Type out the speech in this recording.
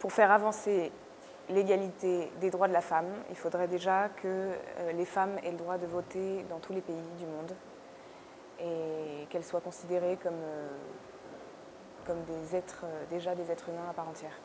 Pour faire avancer l'égalité des droits de la femme, il faudrait déjà que euh, les femmes aient le droit de voter dans tous les pays du monde et qu'elles soient considérées comme, euh, comme des êtres, euh, déjà des êtres humains à part entière.